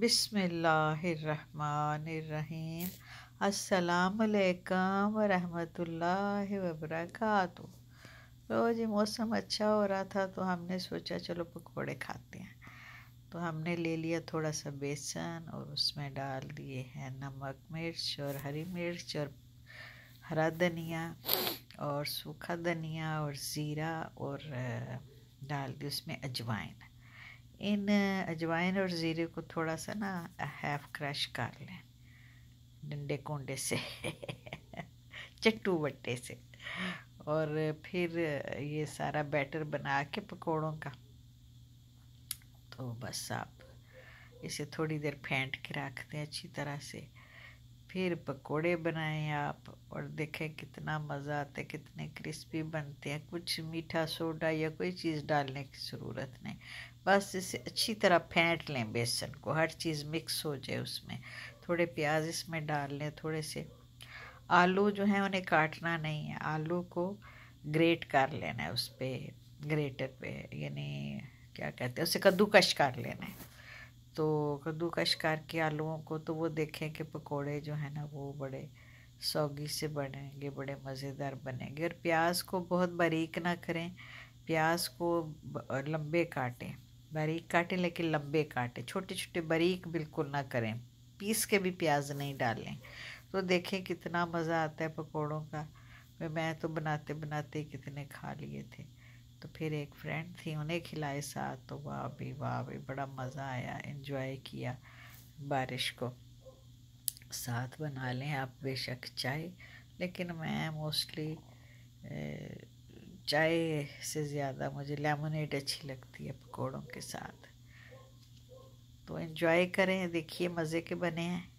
بسم اللہ الرحمن الرحیم السلام علیکم ورحمۃ اللہ وبرکاتہ تو جی موسم اچھا ہو رہا تھا تو ہم نے سوچا چلو پکوڑے کھاتے ہیں تو ہم نے لے لیا تھوڑا سا بیسن اور اس میں ڈال دیے ہیں نمک مرچ اور ہری مرچ اور ہرا دھنیا اور سوکھا دھنیا اور زیرہ اور ڈال دی اس میں اجوائن ان اجوائن اور زیرے کو تھوڑا سا نا ہیف کرش کر لیں ڈنڈے کونڈے سے چٹو بٹے سے اور پھر یہ سارا بیٹر بنا کے پکوڑوں کا تو بس آپ اسے تھوڑی دیر پھینٹ کے رکھ دیں اچھی طرح سے پھر پکوڑے بنائیں آپ اور دیکھیں کتنا مزہ آتا ہے کتنے کرسپی بنتے ہیں کچھ میٹھا سوڈا یا کوئی چیز ڈالنے کی ضرورت نہیں بس اسے اچھی طرح پھینٹ لیں بیسن کو ہر چیز مکس ہو جائے اس میں تھوڑے پیاز اس میں ڈال لیں تھوڑے سے آلو جو ہیں انہیں کاٹنا نہیں ہے آلو کو گریٹ کر لینا ہے اس پہ گریٹر پہ یعنی کیا کہتے ہیں اسے کدو کش کر لینا ہے تو کدو کش کر کے آلووں کو تو وہ دیکھیں کہ پکوڑے جو ہیں نا وہ بڑے سوگی سے بنیں گے بڑے مزیدار بنیں گے اور پیاز کو بہت باریک نہ کریں پیاز کو لمبے کاٹیں باریک کاٹیں لیکن لمبے کاٹیں چھوٹے چھوٹے باریک بالکل نہ کریں پیس کے بھی پیاز نہیں ڈالیں تو دیکھیں کتنا مزہ آتا ہے پکوڑوں کا میں تو بناتے بناتے کتنے کھا لیے تھے تو پھر ایک فرینڈ تھی انہیں کھلائے ساتھ تو واہ بھی واہ بھی بڑا مزہ آیا انجوائے کیا بارش کو ساتھ بنا لیں آپ بے شک چائے لیکن میں موسٹلی چائے سے زیادہ مجھے لیمونیڈ اچھی لگتی ہے پکوڑوں کے ساتھ تو انجوائے کریں دیکھیے مزے کے بنے ہیں